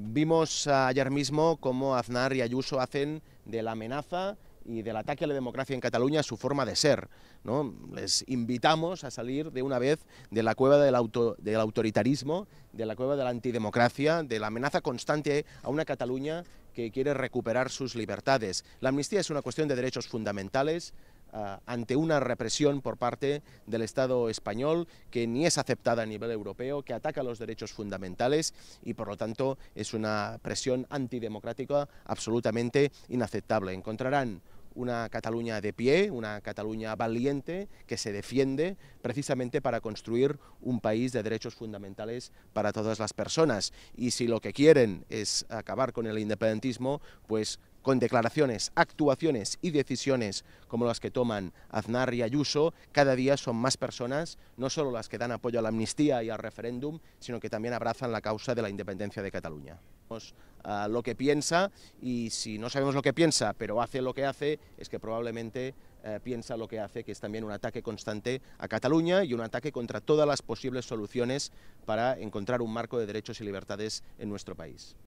Vimos ayer mismo cómo Aznar y Ayuso hacen de la amenaza y del ataque a la democracia en Cataluña su forma de ser. ¿no? Les invitamos a salir de una vez de la cueva del, del autoritarismo, de la cueva de la antidemocracia, de la amenaza constante a una Cataluña que quiere recuperar sus libertades. La amnistía es una cuestión de derechos fundamentales, Ah, ante una represión por parte del Estado español que ni es aceptada a nivel europeo, que ataca los derechos fundamentales y por lo tanto es una presión antidemocrática absolutamente inaceptable. Encontrarán una Cataluña de pie, una Cataluña valiente que se defiende precisamente para construir un país de derechos fundamentales para todas las personas. Y si lo que quieren es acabar con el independentismo, pues con declaraciones, actuaciones y decisiones como las que toman Aznar y Ayuso, cada día son más personas, no solo las que dan apoyo a la amnistía y al referéndum, sino que también abrazan la causa de la independencia de Cataluña. a lo que piensa y si no sabemos lo que piensa, pero hace lo que hace, es que probablemente eh, piensa lo que hace, que es también un ataque constante a Cataluña y un ataque contra todas las posibles soluciones para encontrar un marco de derechos y libertades en nuestro país.